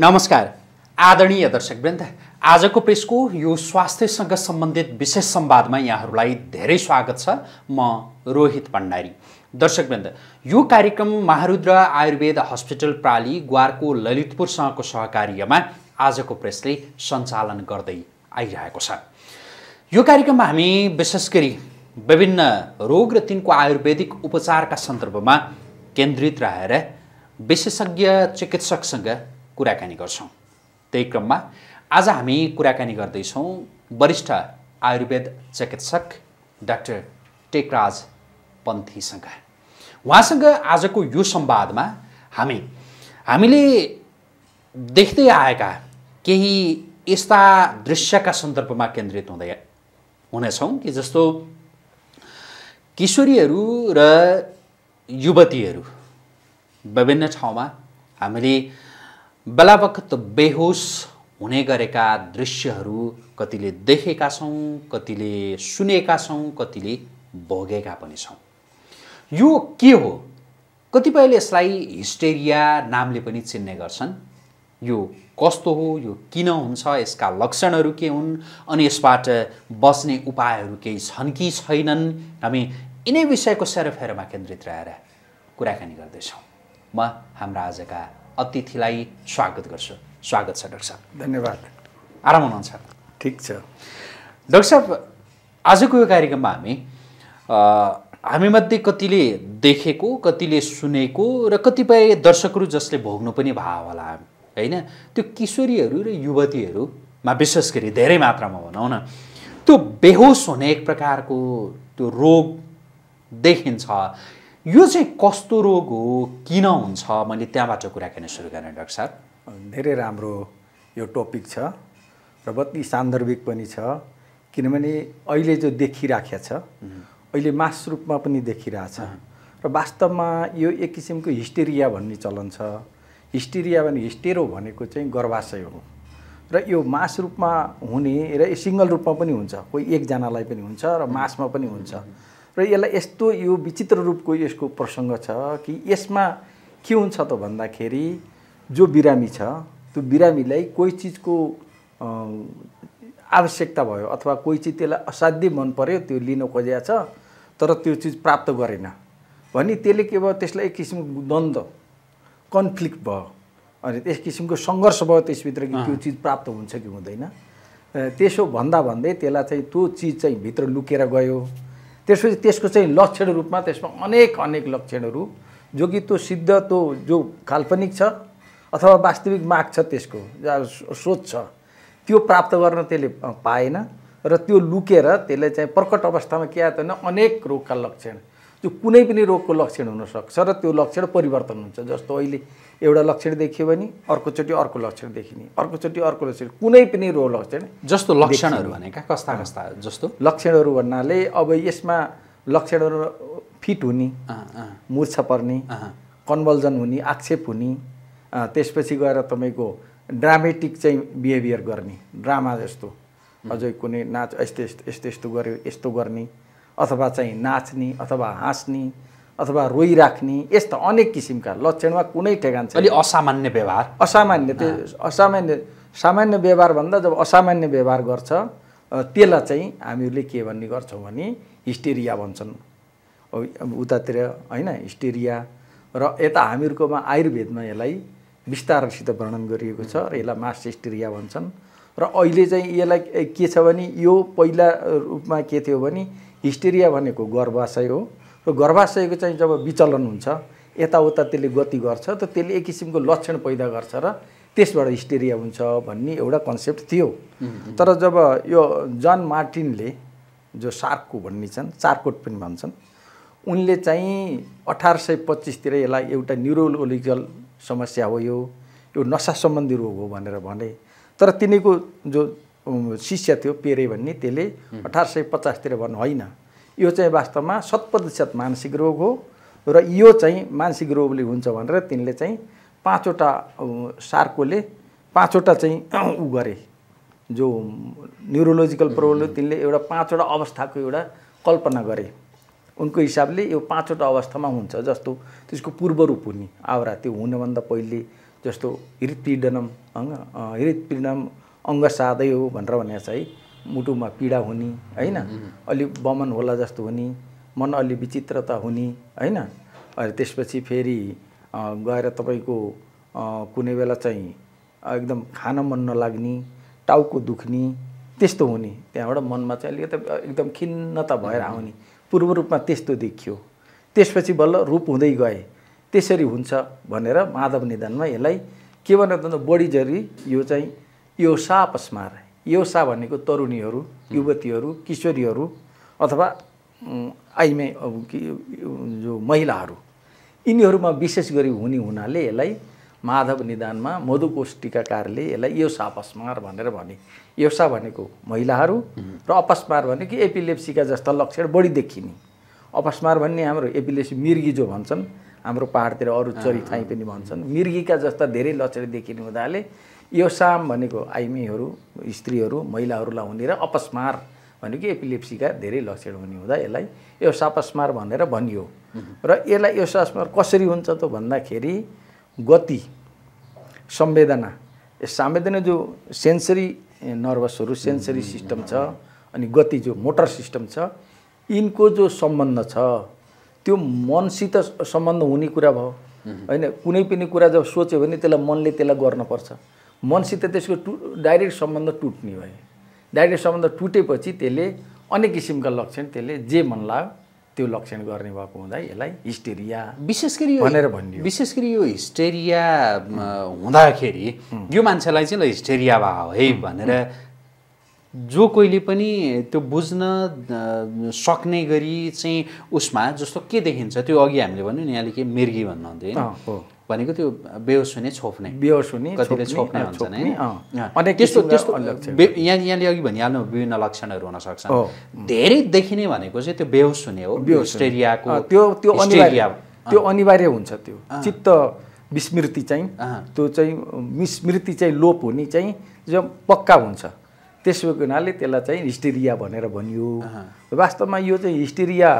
नमस्कार आदरणीय दर्शकवृन्द आजको प्रेसको यो स्वास्थ्यसँग सम्बन्धित विशेष संवादमा यहाँहरूलाई धेरै स्वागत छ म रोहित भण्डारी दर्शकवृन्द यो कार्यक्रम महारुद्र आयुर्वेद हस्पिटल प्राली ग्वारको ललितपुरसँगको सहकार्यमा आजको प्रेसले सञ्चालन गर्दै आइरहेको छ यो कार्यक्रममा हामी विशेष गरी विभिन्न रोग र तिनको आयुर्वेदिक उपचारका सन्दर्भमा केन्द्रित रहेर विशेषज्ञ चिकित्सकसँग कुराकानी गर्छौँ त्यही क्रममा आज हामी कुराकानी गर्दैछौँ वरिष्ठ आयुर्वेद चिकित्सक डाक्टर टेकराज पन्थीसँग उहाँसँग आजको यो संवादमा हामी हामीले देख्दै आएका केही यस्ता दृश्यका सन्दर्भमा केन्द्रित हुँदै हुनेछौँ कि जस्तो किशोरीहरू र युवतीहरू विभिन्न ठाउँमा हामीले बेलावकत बेहोस हुने गरेका दृश्यहरू कतिले देखेका छौँ कतिले सुनेका छौँ कतिले भोगेका पनि छौँ यो के हो कतिपयले यसलाई हिस्टेरिया नामले पनि चिन्ने गर्छन् यो कस्तो हो यो किन हुन्छ यसका लक्षणहरू के हुन् अनि यसबाट बस्ने उपायहरू केही छन् कि छैनन् हामी यिनै विषयको सेरोफेरोमा केन्द्रित रहेर कुराकानी गर्दैछौँ म हाम्रा आजका अतिथिलाई स्वागत गर्छु स्वागत छ डाक्टर साहब धन्यवाद आराम हुनुहुन्छ ठिक छ डाक्टर साहब आजको यो कार्यक्रममा हामी हामीमध्ये कतिले देखेको कतिले सुनेको र कतिपय दर्शकहरू जसले भोग्नु पनि भयो होला होइन त्यो किशोरीहरू र युवतीहरूमा विशेष गरी धेरै मात्रामा भनौँ न त्यो बेहोस हुने एक प्रकारको त्यो रोग देखिन्छ यो चाहिँ कस्तो रोग हो किन हुन्छ मैले त्यहाँबाट कुराकानी सुरु गरेँ डाक्टर साहब धेरै राम्रो यो टपिक छ र बत्ती सान्दर्भिक पनि छ किनभने अहिले जो देखिराखेको छ अहिले मास रूपमा पनि देखिरहेछ र वास्तवमा यो एक किसिमको हिस्टेरिया भन्ने चलन छ हिस्टेरिया भने हिस्टेरो भनेको चाहिँ गर्भाशय हो र यो मास रूपमा हुने र सिङ्गल रूपमा पनि हुन्छ कोही एकजनालाई पनि हुन्छ र मासमा पनि हुन्छ र यसलाई यस्तो यो विचित्र रूपको यसको प्रसङ्ग छ कि यसमा के हुन्छ त भन्दाखेरि जो बिरामी छ त्यो बिरामीलाई कोही चिजको आवश्यकता भयो अथवा कोही चिज त्यसलाई असाध्यै मन पऱ्यो त्यो लिन खोजिया छ तर त्यो चिज प्राप्त गरेन भने त्यसले के भयो त्यसलाई एक किसिमको द्वन्द कन्फ्लिक्ट भयो अनि त्यस किसिमको सङ्घर्ष भयो त्यसभित्र कि त्यो चिज प्राप्त हुन्छ कि हुँदैन त्यसो भन्दा भन्दै त्यसलाई चाहिँ त्यो चिज चाहिँ भित्र लुकेर गयो त्यसपछि त्यसको चाहिँ लक्षण रूपमा त्यसमा अनेक अनेक लक्षणहरू जो कि त्यो सिद्ध त्यो जो काल्पनिक छ अथवा वास्तविक माग छ त्यसको सोच छ त्यो प्राप्त गर्न त्यसले पाएन र त्यो लुकेर त्यसले चाहिँ प्रकट अवस्थामा के आयो त अनेक रोगका लक्षण त्यो कुनै पनि रोगको लक्षण हुनसक्छ र त्यो लक्षण परिवर्तन हुन्छ जस्तो अहिले एउटा लक्षण देखियो भने अर्कोचोटि अर्को लक्षण देखिने अर्कोचोटि अर्को लक्षण कुनै पनि रोग लक्षण जस्तो लक्षणहरू भनेका कस्ता कस्ता जस्तो लक्षणहरू भन्नाले अब यसमा लक्षणहरू फिट हुने मुर्छा पर्ने कन्भल्जन हुने आक्षेप हुने त्यसपछि गएर तपाईँको ड्रामेटिक चाहिँ बिहेभियर गर्ने ड्रामा जस्तो अझै कुनै नाच यस्तो यस्तो यस्तो यस्तो गर्यो यस्तो गर्ने अथवा चाहिँ नाच्ने अथवा हाँस्ने अथवा रोइराख्ने यस्ता अनेक किसिमका लक्षणमा कुनै ठेगान छैन अलि असामान्य व्यवहार असामान्य त्यो असामान्य सामान्य व्यवहारभन्दा जब असामान्य व्यवहार गर्छ त्यसलाई चाहिँ हामीहरूले के भन्ने गर्छौँ भने हिस्टेरिया भन्छन् उतातिर होइन हिस्टेरिया र यता हामीहरूकोमा आयुर्वेदमा यसलाई विस्तारसित वर्णन गरिएको छ र यसलाई मास हिस्टेरिया भन्छन् र अहिले चाहिँ यसलाई के छ भने यो पहिला रूपमा के थियो भने हिस्टेरिया भनेको गर्भाशय हो र गर्भाशयको चाहिँ जब विचलन हुन्छ यताउता त्यसले गति गर्छ त त्यसले एक किसिमको लक्षण पैदा गर्छ र त्यसबाट हिस्टेरिया हुन्छ भन्ने एउटा कन्सेप्ट थियो तर जब यो जन मार्टिनले जो सार्को भन्ने छन् चारकोट पनि भन्छन् उनले चाहिँ अठार सय पच्चिसतिर यसलाई एउटा न्युरोलोजिकल समस्या हो यो यो नसा सम्बन्धी रोग हो भनेर भने तर तिनीको जो शिष्य थियो पेरे भन्ने त्यसले अठार सय पचासतिर भन्नु होइन यो चाहिँ वास्तवमा शत प्रतिशत मानसिक रोग हो र यो चाहिँ मानसिक रोगले हुन्छ भनेर तिनले चाहिँ पाँचवटा सार्कोले पाँचवटा चाहिँ ऊ गरे जो न्युरोलोजिकल प्रब्लम तिनले एउटा पाँचवटा अवस्थाको एउटा कल्पना गरे उनको हिसाबले यो पाँचवटा अवस्थामा हुन्छ जस्तो त्यसको पूर्व रूप हुने आवरा त्यो हुनुभन्दा पहिले जस्तो हृत्पीडनम होइन हृदपीडनम अङ्ग साधै हो भनेर भने चाहिँ मुटुमा पीडा हुने होइन अलि बमन होला जस्तो हुने मन अलि विचित्रता हुने होइन अनि त्यसपछि फेरि गएर तपाईँको कुनै बेला चाहिँ एकदम खान मन नलाग्ने टाउको दुख्ने त्यस्तो हुने त्यहाँबाट मनमा चाहिँ अलिकति एकदम खिन्नता भएर आउने पूर्व रूपमा त्यस्तो देखियो त्यसपछि बल्ल रूप हुँदै गए त्यसरी हुन्छ भनेर माधव निदानमा यसलाई के त बढी जरी यो चाहिँ योसा पस्मार योसा भनेको तरुणीहरू युवतीहरू किशोरीहरू अथवा आइमे जो महिलाहरू यिनीहरूमा विशेष गरी हुने हुनाले यसलाई माधव निदानमा मधुकोष टिकाकारले यसलाई योसा अपस्मार भनेर भने योसा भनेको महिलाहरू र अपस्मार भनेको एपिलेप्सीका जस्ता लक्षण बढी देखिने अपस्मार भन्ने हाम्रो एपिलेप्सी मिर्गी जो भन्छन् हाम्रो पाहाडतिर अरू चरी थाइ पनि भन्छन् मिर्गीका जस्ता धेरै लक्षण देखिने हुनाले यो साम भनेको आइमीहरू स्त्रीहरू महिलाहरूलाई हुने र अपस्मार भनेको एपिलेप्सीका धेरै लक्षण हुने हुँदा यसलाई यो सापस्मार भनेर भनियो र यसलाई यो सापस्मार कसरी हुन्छ त भन्दाखेरि गति संवेदना संवेदना जो सेन्सरी नर्भसहरू सेन्सरी सिस्टम छ अनि गति जो मोटर सिस्टम छ यिनको जो सम्बन्ध छ त्यो मनसित सम्बन्ध हुने कुरा भयो होइन कुनै पनि कुरा जब सोच्यो भने त्यसलाई मनले त्यसलाई गर्नुपर्छ मनसित त्यसको टु डाइरेक्ट सम्बन्ध टुट्ने भयो डाइरेक्ट सम्बन्ध टुटेपछि त्यसले अनेक किसिमका लक्षण त्यसले जे मन लाग्यो त्यो लक्षण गर्ने भएको हुँदा यसलाई हिस्टेरिया विशेष गरी भनेर भन्यो विशेष गरी यो हिस्टेरिया हुँदाखेरि यो मान्छेलाई चाहिँ ल हिस्टेरिया भयो है भनेर जो कोहीले पनि त्यो बुझ्न सक्ने गरी चाहिँ उसमा जस्तो के देखिन्छ त्यो अघि हामीले भन्यो नि यहाँले के मिर्गी भन्नुहुन्थ्यो भनेको त्यो बेहोस हुने छोप्ने बेहोस हुने कतिले छोप्ने भन्छन् होइन त्यस्तो त्यस्तो यहाँ यहाँले अघि भनिहाल्नु विभिन्न लक्षणहरू हुन सक्छ धेरै देखिने भनेको चाहिँ त्यो बेहोस हुने हो बेहोस्टेरियाको त्यो त्यो अनिवार्य त्यो अनिवार्य हुन्छ त्यो चित्त विस्मृति चाहिँ त्यो चाहिँ विस्मृति चाहिँ लोप हुने चाहिँ जब पक्का हुन्छ त्यसको हुनाले त्यसलाई चाहिँ हिस्टेरिया भनेर भनियो वास्तवमा यो चाहिँ हिस्टेरिया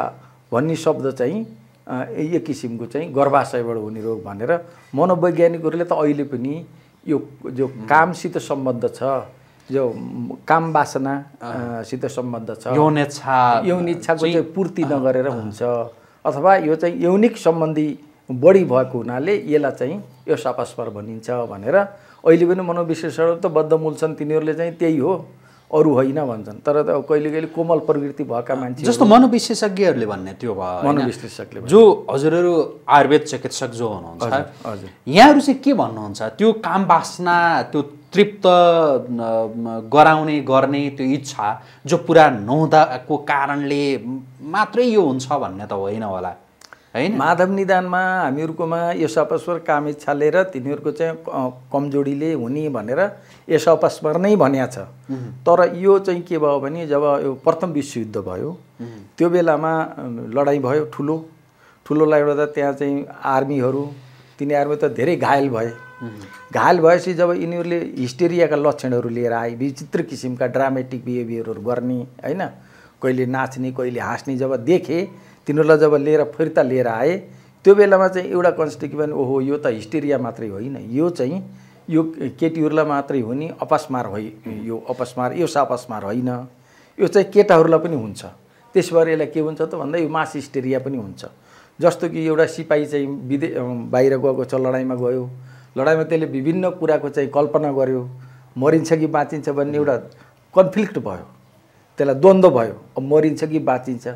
भन्ने शब्द चाहिँ यो किसिमको चाहिँ गर्भाशयबाट हुने रोग भनेर मनोवैज्ञानिकहरूले त अहिले पनि यो जो कामसित सम्बद्ध छ जो काम वासनासित सम्बद्ध छ यौन इच्छाको चाहिँ पूर्ति नगरेर हुन्छ अथवा यो चाहिँ यौनिक सम्बन्धी बढी भएको हुनाले यसलाई चाहिँ यो सापास्पर भनिन्छ भनेर अहिले पनि मनोविश्लेषण त बद्धमूल छन् तिनीहरूले चाहिँ त्यही हो अरू होइन भन्छन् तर त कहिले कहिले कोमल प्रवृत्ति भएका मान्छे जस्तो मनोविशेषज्ञहरूले भन्ने त्यो भयो मनोविश्लेषकले जो हजुरहरू आयुर्वेद चिकित्सक जो हुनुहुन्छ हजुर यहाँहरू चाहिँ के भन्नुहुन्छ त्यो काम बासना त्यो तृप्त गराउने गर्ने त्यो इच्छा जो पुरा नहुँदाको कारणले मात्रै यो हुन्छ भन्ने त होइन होला होइन माधव निदानमा हामीहरूकोमा काम इच्छा र तिनीहरूको चाहिँ कमजोरीले हुने भनेर यशपस्वर नै भन्या छ तर यो चाहिँ के भयो भने जब यो प्रथम विश्वयुद्ध भयो त्यो बेलामा लडाइँ भयो ठुलो ठुलो एउटा त्यहाँ चाहिँ आर्मीहरू आर्मी त धेरै घायल भए घायल भएपछि जब यिनीहरूले हिस्टेरियाका लक्षणहरू लिएर आए विचित्र किसिमका ड्रामेटिक बिहेभियरहरू गर्ने होइन कहिले नाच्ने कहिले हाँस्ने जब देखेँ तिनीहरूलाई जब लिएर फिर्ता लिएर आए त्यो बेलामा चाहिँ एउटा कन्स्टिट्युएन्ट ओहो यो त हिस्टेरिया मात्रै होइन यो चाहिँ यो केटीहरूलाई मात्रै हो नि अपस्मार हो यो अपस्मार यो सापस्मार होइन यो चाहिँ केटाहरूलाई पनि हुन्छ त्यस भएर यसलाई के हुन्छ त भन्दा यो मास हिस्टेरिया पनि हुन्छ जस्तो कि एउटा सिपाही चाहिँ विदे बाहिर गएको छ लडाइँमा गयो लडाइँमा त्यसले विभिन्न कुराको चाहिँ कल्पना गर्यो मरिन्छ कि बाँचिन्छ भन्ने एउटा कन्फ्लिक्ट भयो त्यसलाई द्वन्द्व भयो अब मरिन्छ कि बाँचिन्छ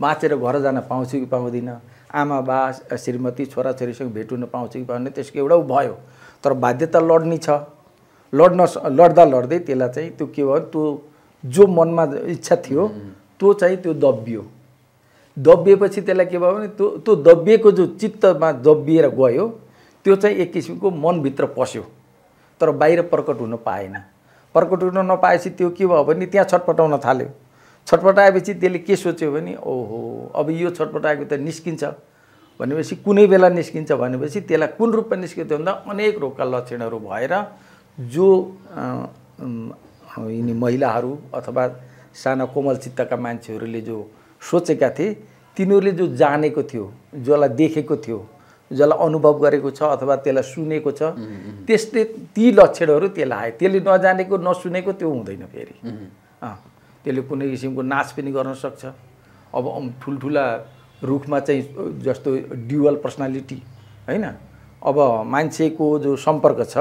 बाँचेर घर जान पाउँछु कि पाउँदिनँ आमा बा श्रीमती छोराछोरीसँग भेट हुन पाउँछु कि पाउँदैन त्यसको एउटा भयो तर बाध्यता लड्ने छ लड्न लड्दा लड्दै त्यसलाई चाहिँ त्यो के भयो त्यो जो मनमा इच्छा थियो त्यो चाहिँ त्यो दबियो दबिएपछि त्यसलाई के भयो भने त्यो त्यो दबिएको जो चित्तमा दबिएर गयो त्यो चाहिँ एक किसिमको मनभित्र पस्यो तर बाहिर प्रकट हुन पाएन प्रकट हुन नपाएपछि त्यो के भयो भने त्यहाँ छटपटाउन थाल्यो छटपटाएपछि त्यसले के सोच्यो भने ओहो अब यो छटपटाएको त निस्किन्छ भनेपछि कुनै बेला निस्किन्छ भनेपछि त्यसलाई कुन रूपमा निस्कियो त्यो भन्दा अनेक रोगका लक्षणहरू भएर जो यिनी महिलाहरू अथवा साना कोमल चित्तका मान्छेहरूले जो सोचेका थिए तिनीहरूले जो जानेको थियो जसलाई देखेको थियो जसलाई अनुभव गरेको छ अथवा त्यसलाई सुनेको छ त्यसले ती लक्षणहरू त्यसलाई आयो त्यसले नजानेको नसुनेको त्यो हुँदैन फेरि त्यसले कुनै किसिमको नाच पनि गर्न सक्छ अब ठुल्ठुला रुखमा चाहिँ जस्तो ड्युअल पर्सनालिटी होइन अब मान्छेको जो सम्पर्क छ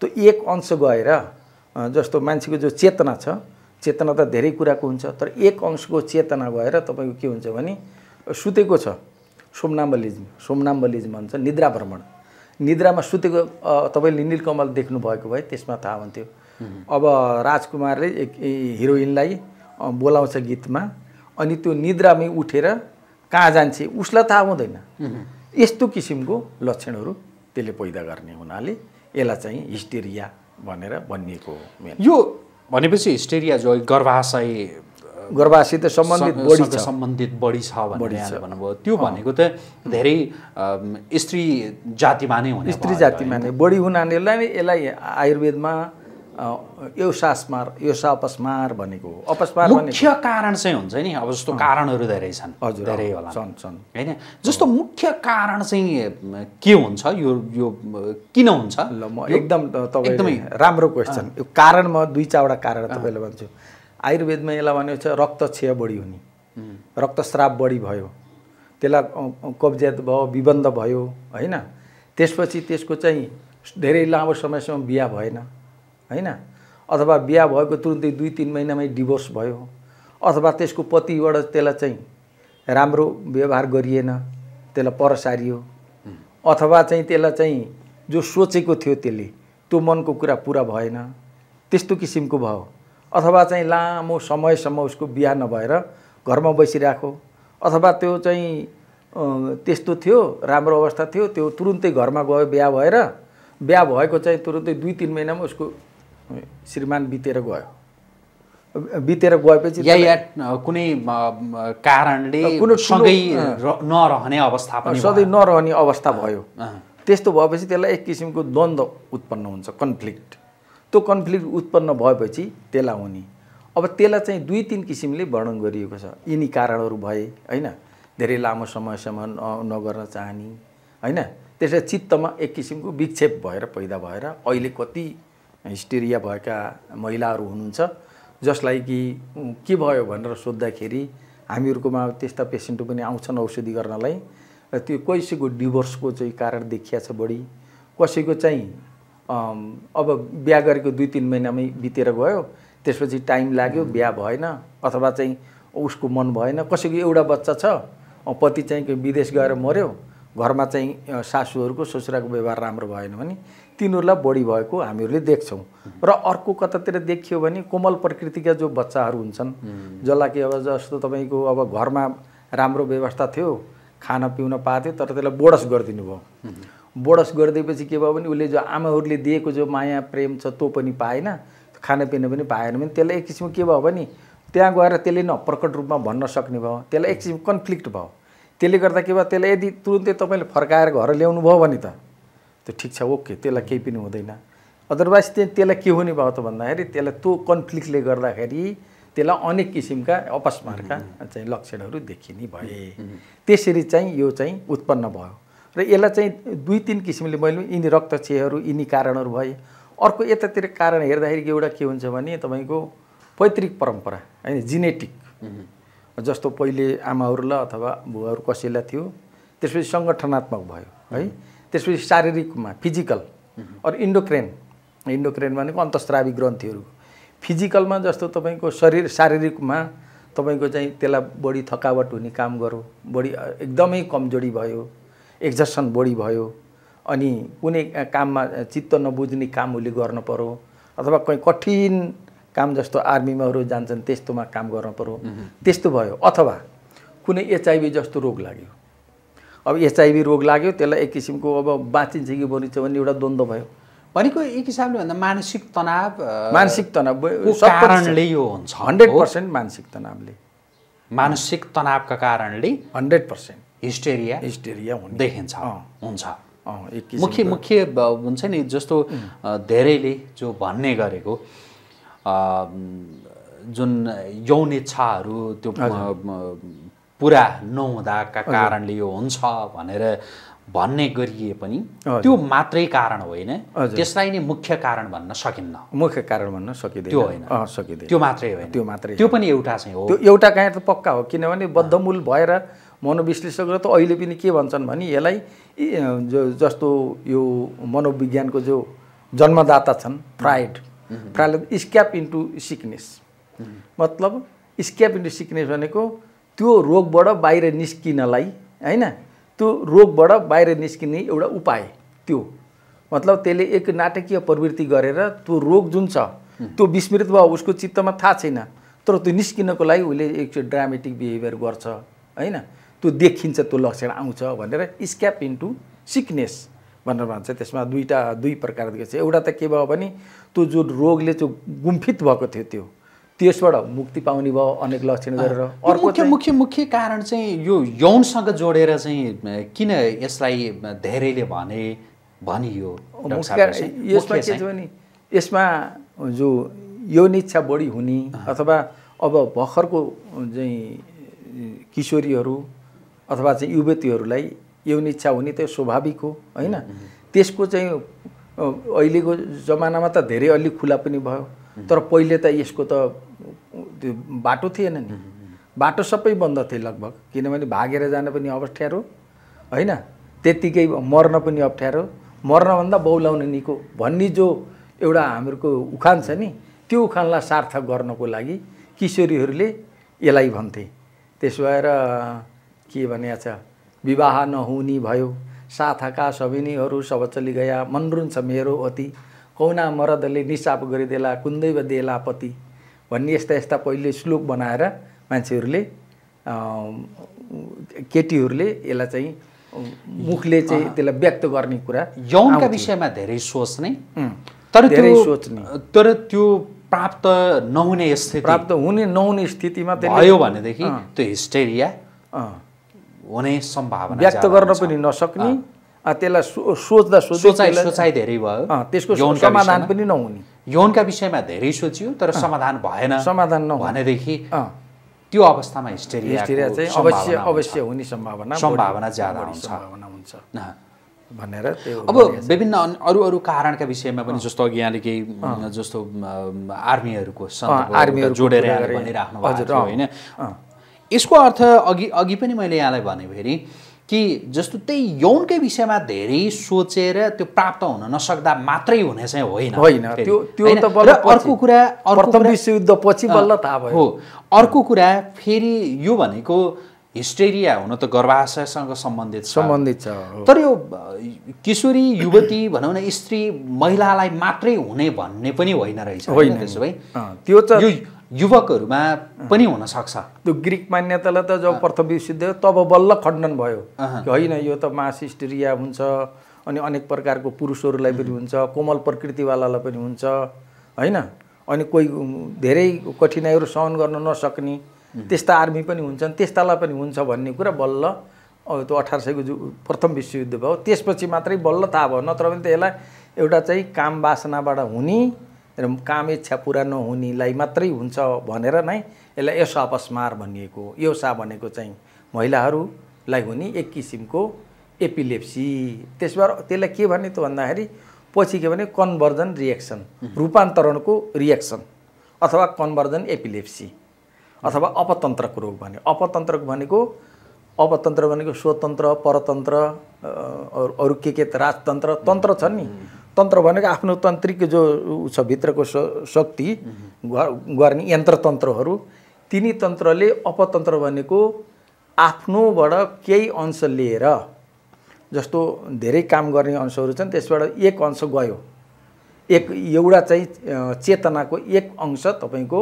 त्यो एक अंश गएर जस्तो मान्छेको जो चेतना छ चेतना त धेरै कुराको हुन्छ तर एक अंशको चेतना गएर तपाईँको के हुन्छ भने सुतेको छ सोमनाम्बलिजम सोमनाम्बलिजम भन्छ निद्रा भ्रमण निद्रामा सुतेको तपाईँले निलकमल देख्नुभएको भए त्यसमा थाहा हुन्थ्यो अब राजकुमारले एक हिरोइनलाई बोलाउँछ गीतमा अनि त्यो निद्रामै उठेर कहाँ जान्छ उसलाई थाहा हुँदैन यस्तो किसिमको लक्षणहरू त्यसले पैदा गर्ने हुनाले यसलाई चाहिँ हिस्टेरिया भनेर भनिएको हो यो भनेपछि हिस्टेरिया जो गर्भाशय गर्भाशयसित सम्बन्धित बढी छ सम्बन्धित बढी छ छ भन्नुभयो त्यो भनेको त धेरै स्त्री जातिमा नै हुने स्त्री जातिमा नै बढी हुनाले यसलाई आयुर्वेदमा यो सासमार यो सा अपस्मार भनेको अपस्मार मुख्य कारण चाहिँ हुन्छ नि अब जस्तो कारणहरू धेरै छन् हजुर धेरै होला छन् छन् होइन जस्तो मुख्य कारण चाहिँ के हुन्छ यो यो किन हुन्छ ल म एकदम तपाईँ एकदमै राम्रो क्वेसन यो कारण म दुई चारवटा कारण तपाईँलाई भन्छु आयुर्वेदमा यसलाई भनेको छ क्षय बढी हुने रक्तस्राप बढी भयो त्यसलाई कब्जियत भयो विबन्ध भयो होइन त्यसपछि त्यसको चाहिँ धेरै लामो समयसम्म बिहा भएन होइन अथवा बिहा भएको तुरुन्तै दुई तिन महिनामै डिभोर्स भयो अथवा त्यसको पतिबाट त्यसलाई चाहिँ राम्रो व्यवहार गरिएन त्यसलाई पर अथवा चाहिँ त्यसलाई चाहिँ जो सोचेको थियो त्यसले त्यो मनको कुरा पुरा भएन त्यस्तो किसिमको भयो अथवा चाहिँ लामो समयसम्म उसको बिहा नभएर घरमा बसिराख्यो अथवा त्यो चाहिँ त्यस्तो थियो राम्रो अवस्था थियो त्यो तुरुन्तै घरमा गयो बिहा भएर बिहा भएको चाहिँ तुरुन्तै दुई तिन महिनामा उसको श्रीमान बितेर गयो बितेर गएपछि या कुनै कारणले सँगै नरहने अवस्था पनि सधैँ नरहने अवस्था भयो त्यस्तो भएपछि त्यसलाई एक किसिमको द्वन्द्व उत्पन्न हुन्छ कन्फ्लिक्ट त्यो कन्फ्लिक्ट उत्पन्न भएपछि त्यसलाई हुने अब त्यसलाई चाहिँ दुई तिन किसिमले वर्णन गरिएको छ यिनी कारणहरू भए होइन धेरै लामो समयसम्म नगर्न चाहने होइन त्यसलाई चित्तमा एक किसिमको विक्षेप भएर पैदा भएर अहिले कति हिस्टेरिया भएका महिलाहरू हुनुहुन्छ जसलाई कि के भयो भनेर सोद्धाखेरि हामीहरूकोमा त्यस्ता पेसेन्टहरू पनि आउँछन् औषधि गर्नलाई र त्यो कसैको डिभोर्सको चाहिँ कारण देखिया छ बढी कसैको चाहिँ अब बिहा गरेको दुई तिन महिनामै बितेर गयो त्यसपछि टाइम लाग्यो बिहा भएन अथवा चाहिँ उसको मन भएन कसैको एउटा बच्चा छ पति चाहिँ विदेश गएर मऱ्यो घरमा चाहिँ सासूहरूको ससुराको व्यवहार राम्रो भएन भने तिनीहरूलाई बढी भएको हामीहरूले देख्छौँ र अर्को कतातिर देखियो भने कोमल प्रकृतिका जो बच्चाहरू हुन्छन् जसलाई कि अब जस्तो तपाईँको अब घरमा राम्रो व्यवस्था थियो खान पिउन पाएको तर त्यसलाई बोडस गरिदिनु भयो बोडस गरिदिएपछि के भयो भने उसले जो आमाहरूले दिएको जो माया प्रेम छ त्यो पनि पाएन खानापिना पनि पाएन भने त्यसलाई एक किसिमको के भयो भने त्यहाँ गएर त्यसले न प्रकट रूपमा भन्न सक्ने भयो त्यसलाई एक किसिमको कन्फ्लिक्ट भयो त्यसले गर्दा के भयो त्यसलाई यदि तुरुन्तै तपाईँले फर्काएर घर ल्याउनु भयो भने त त्यो ठिक छ ओके त्यसलाई केही पनि हुँदैन अदरवाइज त्यहाँ त्यसलाई के हुने भयो त भन्दाखेरि त्यसलाई त्यो कन्फ्लिक्टले गर्दाखेरि त्यसलाई अनेक किसिमका अपस्मारका चाहिँ लक्षणहरू देखिने भए त्यसरी चाहिँ यो चाहिँ उत्पन्न भयो र यसलाई चाहिँ दुई तिन किसिमले मैले यिनी रक्तक्षयहरू यिनी कारणहरू भए अर्को यतातिर कारण हेर्दाखेरि एउटा के हुन्छ भने तपाईँको पैतृक परम्परा होइन जिनेटिक जस्तो पहिले आमाहरूलाई अथवा भुवाहरू कसैलाई थियो त्यसपछि सङ्गठनात्मक भयो है त्यसपछि शारीरिकमा फिजिकल अरू इन्डोक्रेन इन्डोक्रेन भनेको अन्तस्त्रावी ग्रन्थीहरू फिजिकलमा जस्तो तपाईँको शरीर शारीरिकमा तपाईँको चाहिँ त्यसलाई बढी थकावट हुने काम गरौँ बढी एकदमै कमजोरी भयो एक्जर्सन बढी भयो अनि कुनै काममा चित्त नबुझ्ने काम उसले गर्नु पऱ्यो अथवा कहीँ कठिन काम जस्तो आर्मीमाहरू जान्छन् त्यस्तोमा काम गर्न पऱ्यो त्यस्तो भयो अथवा कुनै एचआइभी जस्तो रोग लाग्यो अब एचआइभी रोग लाग्यो त्यसलाई एक किसिमको अब बाँचिन्छ कि बनिन्छ भन्ने एउटा द्वन्द्व भयो भनेको एक हिसाबले भन्दा मानसिक तनाव मानसिक तनाव कारणले यो हुन्छ हन्ड्रेड पर्सेन्ट मानसिक तनावले मानसिक तनावका कारणले हन्ड्रेड पर्सेन्ट हिस्टेरिया हिस्टेरिया देखिन्छ हुन्छ मुख्य मुख्य हुन्छ नि जस्तो धेरैले जो भन्ने गरेको जुन यौन इच्छाहरू त्यो पुरा नहुँदाका कारणले यो हुन्छ भनेर भन्ने गरिए पनि त्यो मात्रै कारण होइन त्यसलाई नै मुख्य कारण भन्न सकिन्न मुख्य कारण भन्न सकिँदैन त्यो होइन सकिँदैन त्यो मात्रै होइन त्यो मात्रै त्यो पनि एउटा चाहिँ हो त्यो एउटा काहीँ त पक्का हो किनभने बद्धमूल भएर मनोविश्लेषक र त अहिले पनि के भन्छन् भने यसलाई जस्तो यो मनोविज्ञानको जो जन्मदाता छन् फ्राइड Mhm. प्रायले स्क्याप इन्टु सिकनेस mhm. मतलब स्क्याप इन्टु सिकनेस भनेको त्यो रोगबाट बाहिर निस्किनलाई होइन त्यो रोगबाट बाहिर निस्किने एउटा उपाय त्यो मतलब त्यसले एक नाटकीय प्रवृत्ति गरेर त्यो रोग जुन छ mhm. त्यो विस्मृत भयो उसको चित्तमा थाहा छैन तर त्यो निस्किनको लागि उसले एक ड्रामेटिक बिहेभियर गर्छ होइन त्यो देखिन्छ त्यो लक्षण आउँछ भनेर स्क्याप इन्टु सिकनेस भनेर भन्छ त्यसमा दुईवटा दुई प्रकारको छ एउटा त के भयो भने त्यो जुन रोगले त्यो गुम्फित भएको थियो त्यो त्यसबाट मुक्ति पाउने भयो अनेक लक्षण गरेर अर्को मुख्य मुख्य मुख्य कारण चाहिँ यो यौनसँग जोडेर चाहिँ किन यसलाई धेरैले भने भनियो यसमा के छ भने यसमा जो यौन इच्छा बढी हुने अथवा अब भर्खरको चाहिँ किशोरीहरू अथवा चाहिँ युवतीहरूलाई यौन इच्छा हुने त्यो स्वाभाविक हो होइन त्यसको चाहिँ अहिलेको जमानामा त धेरै अलिक खुला पनि भयो तर पहिले त यसको त त्यो बाटो थिएन नि बाटो सबै बन्द थियो लगभग किनभने भागेर जान पनि अप्ठ्यारो होइन त्यत्तिकै मर्न पनि अप्ठ्यारो मर्नभन्दा बौलाउन निको भन्ने जो एउटा हामीहरूको उखान छ नि त्यो उखानलाई सार्थक गर्नको लागि किशोरीहरूले यसलाई भन्थे त्यसो भएर के भनिएको छ विवाह नहुने भयो साथका सबिनीहरू सबचली गया मनरुन्छ मेरो अति कौना मरदले निसाप गरिदेला कुन्दैव देला पति भन्ने यस्ता यस्ता पहिले श्लोक बनाएर मान्छेहरूले केटीहरूले यसलाई चाहिँ मुखले चाहिँ त्यसलाई व्यक्त गर्ने कुरा यौनका विषयमा धेरै सोच्ने तर धेरै सोच्ने तर त्यो प्राप्त नहुने स्थिति प्राप्त हुने नहुने स्थितिमा भयो भनेदेखि त्यो हिस्टेरिया हुने सम्भावना व्यक्त गर्न पनि नसक्ने त्यसलाई सोच्दा सोच्दै सोचाइ धेरै भयो त्यसको समाधान पनि नहुने यौनका विषयमा धेरै सोचियो तर समाधान भएन समाधान नभनेदेखि त्यो अवस्थामा हिस्टेरिया चाहिँ अवश्य अवश्य हुने सम्भावना सम्भावना ज्यादा हुन्छ भनेर अब विभिन्न अरू अरू कारणका विषयमा पनि जस्तो अघि यहाँले केही जस्तो आर्मीहरूको आर्मीहरू जोडेर भनिराख्नु भएको होइन यसको अर्थ अघि अघि पनि मैले यहाँलाई भने फेरि कि जस्तो त्यही यौनकै विषयमा धेरै सोचेर त्यो प्राप्त हुन नसक्दा मात्रै हुने चाहिँ होइन होइन त्यो त्यो त अर्को कुरा प्रथम विश्वयुद्ध पछि बल्ल थाहा हो अर्को कुरा फेरि यो भनेको हिस्टेरिया हुन त गर्भाशयसँग सम्बन्धित सम्बन्धित छ तर यो किशोरी युवती भनौँ न स्त्री महिलालाई मात्रै हुने भन्ने पनि होइन रहेछ होइन त्यसो भए त्यो त युवकहरूमा पनि हुनसक्छ त्यो ग्रिक मान्यतालाई त जब प्रथम विश्वयुद्ध तब बल्ल खण्डन भयो होइन यो त मासिस्टरिया हुन्छ अनि अनेक प्रकारको पुरुषहरूलाई पनि हुन्छ कोमल प्रकृतिवालालाई पनि हुन्छ होइन अनि कोही धेरै कठिनाइहरू सहन गर्न नसक्ने त्यस्ता आर्मी पनि हुन्छन् त्यस्तालाई पनि हुन्छ भन्ने कुरा बल्ल त्यो अठार सयको जु प्रथम विश्वयुद्ध भयो त्यसपछि मात्रै बल्ल थाहा भयो नत्र भने त यसलाई एउटा चाहिँ काम बासनाबाट हुने र इच्छा पुरा नहुनेलाई मात्रै हुन्छ भनेर नै यसलाई यसो अपस्मार भनिएको योसा भनेको चाहिँ महिलाहरूलाई हुने एक किसिमको एपिलेप्सी त्यसबाट त्यसलाई के भन्ने त भन्दाखेरि पछि के भने कन्भर्जन रिएक्सन रूपान्तरणको रिएक्सन अथवा कन्भर्जन एपिलेप्सी अथवा अपतन्त्रको रोग भने अपतन्त्रको भनेको अपतन्त्र भनेको स्वतन्त्र परतन्त्र अरू के के राजतन्त्र तन्त्र छन् नि तन्त्र भनेको आफ्नो तन्त्रिक जो छ भित्रको शक्ति गर्ने यन्त्रतन्त्रहरू तिनी तन्त्रले अपतन्त्र भनेको आफ्नोबाट केही अंश लिएर जस्तो धेरै काम गर्ने अंशहरू छन् त्यसबाट एक अंश गयो एक एउटा चाहिँ चेतनाको एक अंश तपाईँको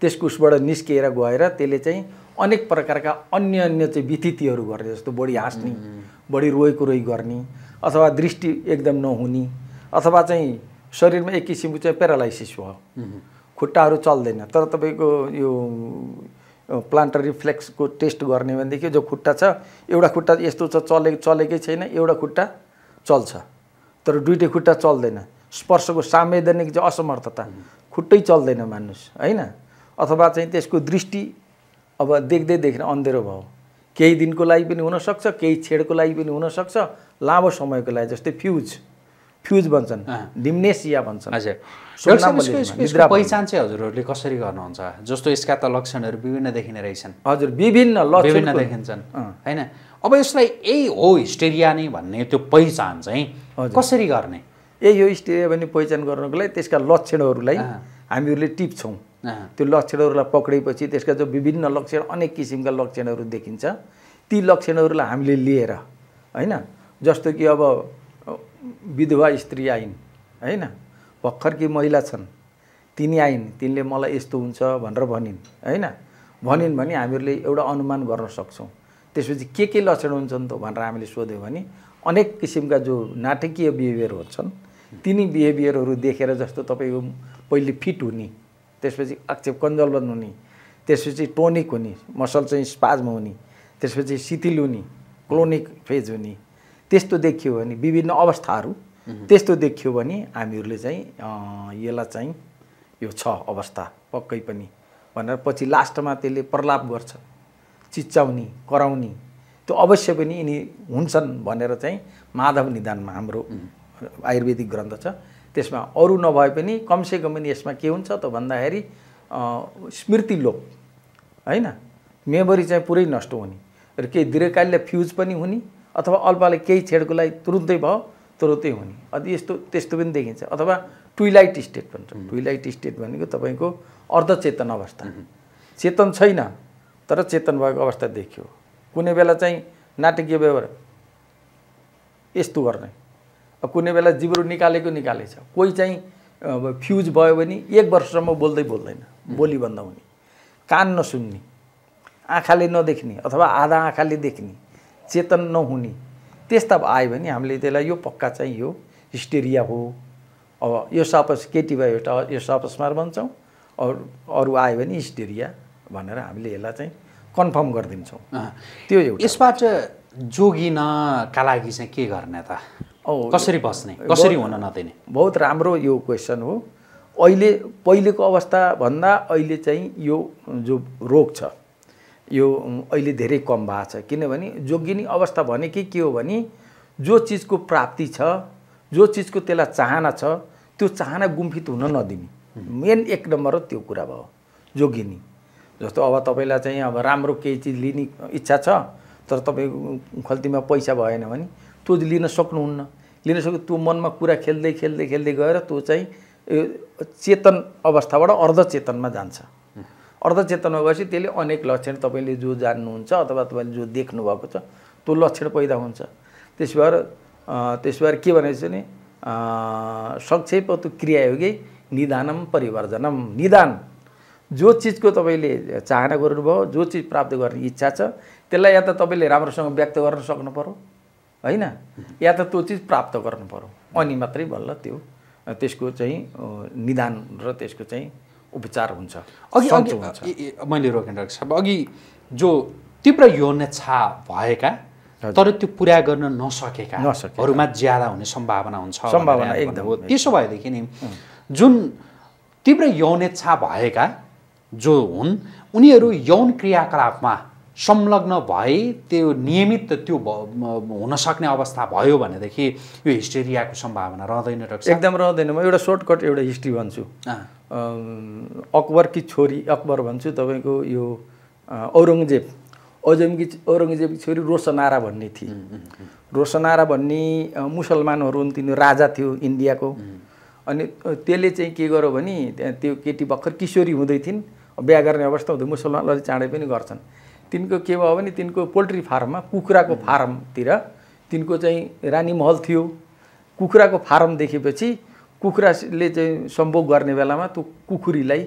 त्यस कुसबाट निस्किएर गएर त्यसले चाहिँ अनेक प्रकारका अन्य अन्य चाहिँ विथितिहरू गर्ने जस्तो बढी हाँस्ने बढी रोएको रोइ गर्ने अथवा दृष्टि एकदम नहुने अथवा चाहिँ शरीरमा एक किसिमको चाहिँ प्यारालाइसिस भयो खुट्टाहरू चल्दैन तर तपाईँको यो प्लान्टर रिफ्लेक्सको टेस्ट गर्ने भनेदेखि जो खुट्टा छ एउटा खुट्टा यस्तो छ चले चलेकै छैन एउटा खुट्टा चल्छ तर दुइटै खुट्टा चल्दैन स्पर्शको सांवैधानिक चाहिँ असमर्थता खुट्टै चल्दैन मान्नुहोस् होइन अथवा चाहिँ त्यसको दृष्टि अब देख्दै देख्ने अन्धेरो भयो केही दिनको लागि पनि हुनसक्छ केही छेडको लागि पनि हुनसक्छ लामो समयको लागि जस्तै फ्युज फ्युज भन्छन् डिम्नेसिया भन्छन् पहिचान चाहिँ हजुरहरूले कसरी गर्नुहुन्छ जस्तो यसका त लक्षणहरू विभिन्न देखिने रहेछन् हजुर विभिन्न विभिन्न देखिन्छन् होइन अब यसलाई यही हो हिस्टेरिया नै भन्ने त्यो पहिचान चाहिँ कसरी गर्ने ए यो हिस्टेरिया भन्ने पहिचान गर्नको लागि त्यसका लक्षणहरूलाई हामीहरूले टिप्छौँ त्यो लक्षणहरूलाई पक्रेपछि त्यसका जो विभिन्न लक्षण अनेक किसिमका लक्षणहरू देखिन्छ ती लक्षणहरूलाई हामीले लिएर होइन जस्तो कि अब विधवा स्त्री आइन् होइन भर्खरकी महिला छन् तिनी आइन् तिनले मलाई यस्तो हुन्छ भनेर भनिन् होइन भनिन् भने हामीहरूले एउटा अनुमान गर्न सक्छौँ त्यसपछि के के लक्षण हुन्छन् त भनेर हामीले सोध्यौँ भने अनेक किसिमका जो नाटकीय बिहेभियर हुन्छन् तिनी बिहेभियरहरू देखेर जस्तो तपाईँको पहिले फिट हुने त्यसपछि आक्षेप कन्जलबन हुने त्यसपछि टोनिक हुने मसल चाहिँ स्पाजमा हुने त्यसपछि शिथिल हुने क्लोनिक फेज हुने त्यस्तो देखियो भने विभिन्न अवस्थाहरू त्यस्तो देखियो भने हामीहरूले चाहिँ यसलाई चाहिँ यो छ अवस्था पक्कै पनि भनेर पछि लास्टमा त्यसले प्रलाप गर्छ चिच्याउने कराउने त्यो अवश्य पनि यिनी हुन्छन् भनेर चाहिँ माधव निदानमा हाम्रो आयुर्वेदिक ग्रन्थ छ त्यसमा अरू नभए पनि कमसेकम पनि यसमा के हुन्छ त भन्दाखेरि स्मृति लोप होइन मेमोरी चाहिँ पुरै नष्ट हुने र केही दीर्घकालीन फ्युज पनि हुने अथवा अल्पाले केही छेडको लागि तुरुन्तै भयो तुरुन्तै हुने अनि यस्तो त्यस्तो पनि देखिन्छ अथवा ट्विलाइट स्टेट भन्छ ट्विलाइट स्टेट भनेको तपाईँको अर्धचेतन अवस्था चेतन छैन तर चेतन भएको अवस्था देखियो कुनै बेला चाहिँ नाटकीय व्यवहार यस्तो गर्ने कुनै बेला जिब्रो निकालेको निकालेछ कोही चाहिँ फ्युज भयो भने एक वर्षसम्म बोल्दै बोल्दैन बोली बन्द हुने कान नसुन्ने आँखाले नदेख्ने अथवा आधा आँखाले देख्ने चेतन नहुने त्यस्ता आयो भने हामीले त्यसलाई यो पक्का चाहिँ यो हिस्टेरिया हो अब यो सपस केटी भयो एउटा यो सापसमार भन्छौँ अरू अरू आयो भने हिस्टेरिया भनेर हामीले यसलाई चाहिँ कन्फर्म गरिदिन्छौँ त्यो एउटा यसबाट जोगिनका लागि चाहिँ के गर्ने त कसरी बस्ने कसरी हुन नदिने बहुत राम्रो यो क्वेसन हो अहिले पहिलेको अवस्थाभन्दा अहिले चाहिँ यो जो रोग छ यो अहिले धेरै कम भएको छ किनभने जोगिनी अवस्था भनेकै के हो भने जो चिजको प्राप्ति छ जो चिजको त्यसलाई चाहना छ त्यो चाहना गुम्फित हुन नदिने मेन एक नम्बर हो त्यो कुरा भयो जोगिनी जस्तो अब तपाईँलाई चाहिँ अब राम्रो केही चिज लिने इच्छा छ तर तपाईँ खल्तीमा पैसा भएन भने त्यो लिन सक्नुहुन्न लिन सक्नु त्यो मनमा कुरा खेल्दै खेल्दै खेल्दै गएर त्यो चाहिँ चेतन अवस्थाबाट अर्धचेतनमा जान्छ अर्धचेतनमा गएपछि त्यसले अनेक लक्षण तपाईँले जो जान्नुहुन्छ अथवा तपाईँले जो देख्नुभएको छ त्यो लक्षण पैदा हुन्छ त्यस भएर त्यस भएर के भनेपछि क्रिया हो क्रियायोगी निदानम परिवर्जनम निदान जो चिजको तपाईँले चाहना गर्नुभयो जो चिज प्राप्त गर्ने इच्छा छ त्यसलाई या त तपाईँले राम्रोसँग व्यक्त गर्न सक्नु पऱ्यो होइन या त त्यो चिज प्राप्त गर्नु पऱ्यो अनि मात्रै बल्ल त्यो त्यसको चाहिँ निदान र त्यसको चाहिँ उपचार हुन्छ अघि मैले रोकेन डाक्टर साहब अघि जो तीव्र योनेच्छा भएका तर त्यो पुरा गर्न नसकेकाहरूमा ज्यादा हुने सम्भावना हुन्छ सम्भावना एकदम हो त्यसो भएदेखि नि जुन तीव्र यौनेच्छा भएका जो हुन् उनीहरू यौन क्रियाकलापमा संलग्न भए त्यो नियमित त्यो हुन सक्ने अवस्था भयो भनेदेखि यो हिस्टेरियाको सम्भावना रहँदैन एकदम रहँदैन म एउटा सर्टकट एउटा हिस्ट्री भन्छु अकबरकी छोरी अकबर भन्छु तपाईँको यो औरङ्गजेब औजमकी औरङ्गजेबकी छोरी रोसनारा भन्ने थिए रोसनारा भन्ने मुसलमानहरू हुन् तिनीहरू राजा थियो इन्डियाको अनि त्यसले चाहिँ के गर्यो भने त्यो केटी भर्खर किशोरी हुँदै थिइन् बिहा गर्ने अवस्था हुँदै मुसलमानहरूले चाँडै पनि गर्छन् तिनको के भयो भने तिनको पोल्ट्री फार्ममा कुखुराको फार्मतिर तिनको चाहिँ रानी महल थियो कुखुराको फार्म देखेपछि कुखुराले चाहिँ सम्भोग गर्ने बेलामा त्यो कुखुरीलाई